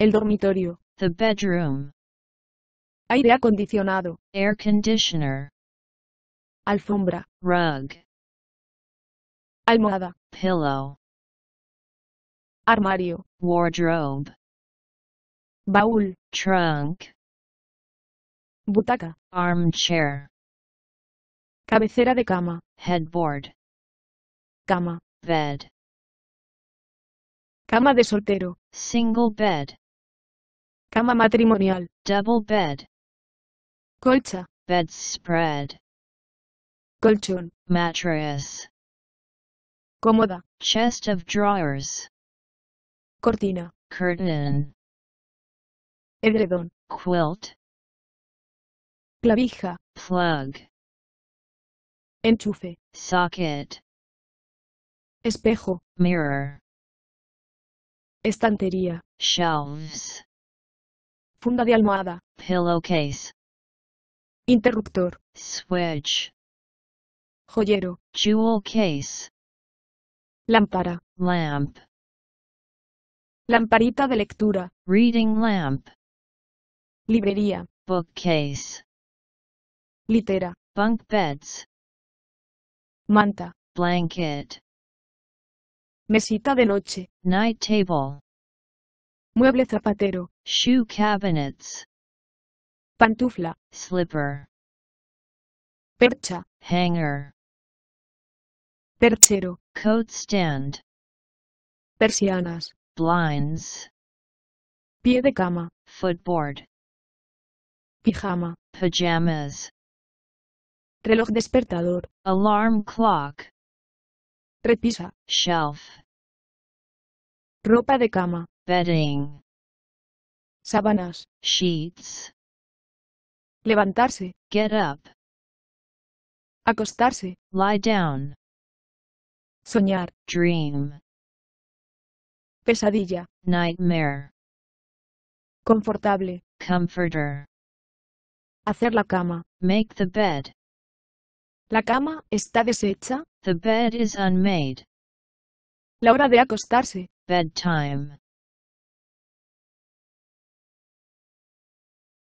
El dormitorio. The bedroom. Aire acondicionado. Air conditioner. Alfombra. Rug. Almohada. Pillow. Armario. Wardrobe. Baúl. Trunk. Butaca. Armchair. Cabecera de cama. Headboard. Cama. Bed. Cama de soltero. Single bed. Cama matrimonial. Double bed. Colcha. Bedspread. Colchón. Mattress. Cómoda. Chest of drawers. Cortina. Curtain. Edredón. Quilt. Clavija. Plug. Enchufe. Socket. Espejo. Mirror. Estantería. Shelves funda de almohada, pillowcase, interruptor, switch, joyero, jewel case, lámpara, lamp, lamparita de lectura, reading lamp, librería, bookcase, litera, bunk beds, manta, blanket, mesita de noche, night table, mueble zapatero, shoe cabinets, pantufla, slipper, percha, hanger, perchero, coat stand, persianas, blinds, pie de cama, footboard, pijama, pajamas, reloj despertador, alarm clock, repisa, shelf, ropa de cama, bedding, sábanas, sheets, levantarse, get up, acostarse, lie down, soñar, dream, pesadilla, nightmare, confortable, comforter, hacer la cama, make the bed, la cama está deshecha, the bed is unmade, la hora de acostarse, bedtime,